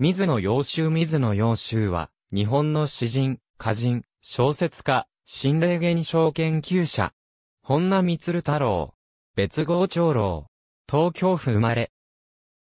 水野洋州水野洋州は、日本の詩人、歌人、小説家、心霊現象研究者。本名光太郎。別号長老。東京府生まれ。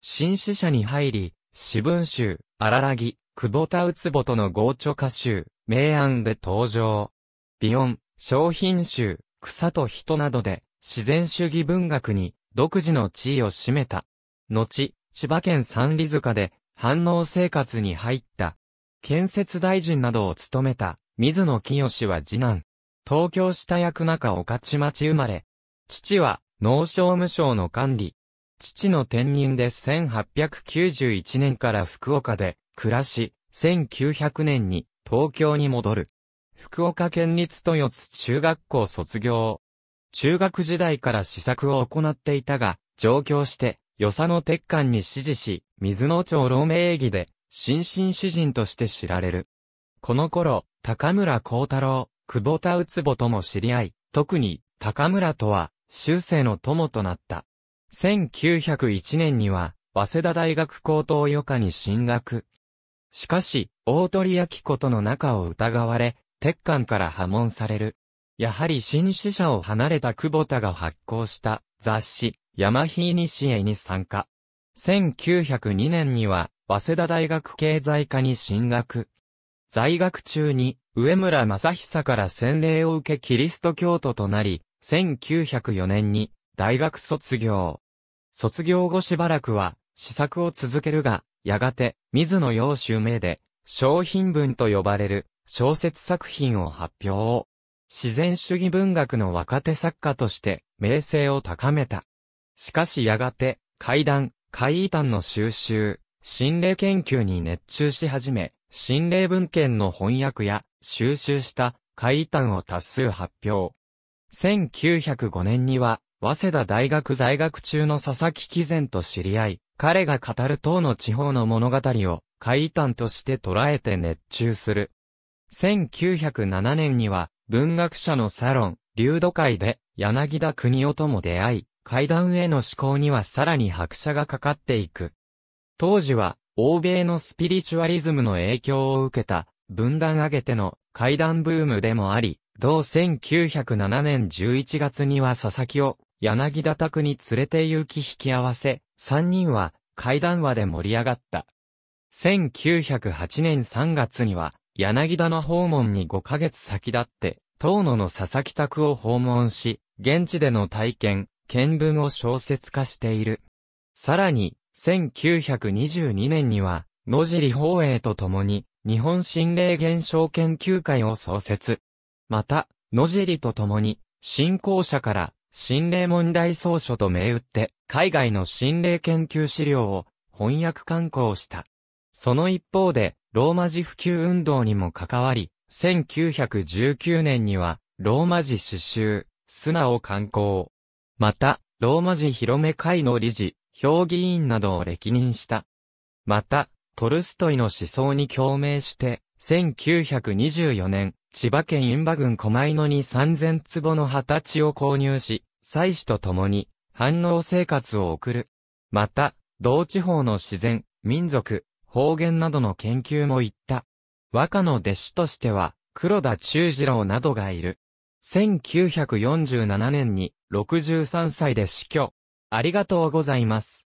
新詩者に入り、詩文集、荒らぎ、久保田うつぼとの豪著歌集、名案で登場。美音、商品集、草と人などで、自然主義文学に、独自の地位を占めた。後、千葉県三里塚で、反応生活に入った。建設大臣などを務めた、水野清は次男。東京下役中岡地町生まれ。父は、農商務省の管理。父の転任で1891年から福岡で暮らし、1900年に東京に戻る。福岡県立豊津中学校卒業。中学時代から試作を行っていたが、上京して与謝野鉄幹に指示し、水野町老名義で、新進詩人として知られる。この頃、高村光太郎、久保田宇つぼとも知り合い、特に、高村とは、修正の友となった。1901年には、早稲田大学高等予科に進学。しかし、大鳥明子との仲を疑われ、鉄管から破門される。やはり新死者を離れた久保田が発行した雑誌、ヤマヒイニシエに参加。1902年には、早稲田大学経済科に進学。在学中に、上村正久から洗礼を受けキリスト教徒となり、1904年に、大学卒業。卒業後しばらくは、試作を続けるが、やがて、水野洋襲名で、商品文と呼ばれる、小説作品を発表。自然主義文学の若手作家として、名声を高めた。しかしやがて、階段、怪異端の収集、心霊研究に熱中し始め、心霊文献の翻訳や収集した怪異端を多数発表。1905年には、早稲田大学在学中の佐々木貴善と知り合い、彼が語る党の地方の物語を怪異端として捉えて熱中する。1907年には、文学者のサロン、流度会で、柳田国夫とも出会い、階段への思考にはさらに拍車がかかっていく。当時は、欧米のスピリチュアリズムの影響を受けた、分断上げての階段ブームでもあり、同1907年11月には佐々木を柳田宅に連れて行き引き合わせ、3人は階段話で盛り上がった。1908年3月には柳田の訪問に5ヶ月先だって、遠野の佐々木宅を訪問し、現地での体験、見聞を小説化している。さらに、1922年には、野尻法営と共に、日本心霊現象研究会を創設。また、野尻と共に、信仰者から心霊問題総書と銘打って、海外の心霊研究資料を翻訳刊行した。その一方で、ローマ字普及運動にも関わり、1919年には、ローマ字詩集、砂を刊行。また、ローマ字広め会の理事、評議員などを歴任した。また、トルストイの思想に共鳴して、1924年、千葉県ン馬郡狛犬に3000坪の十地を購入し、妻子と共に、反応生活を送る。また、同地方の自然、民族、方言などの研究も行った。和歌の弟子としては、黒田中次郎などがいる。1947年に、63歳で死去。ありがとうございます。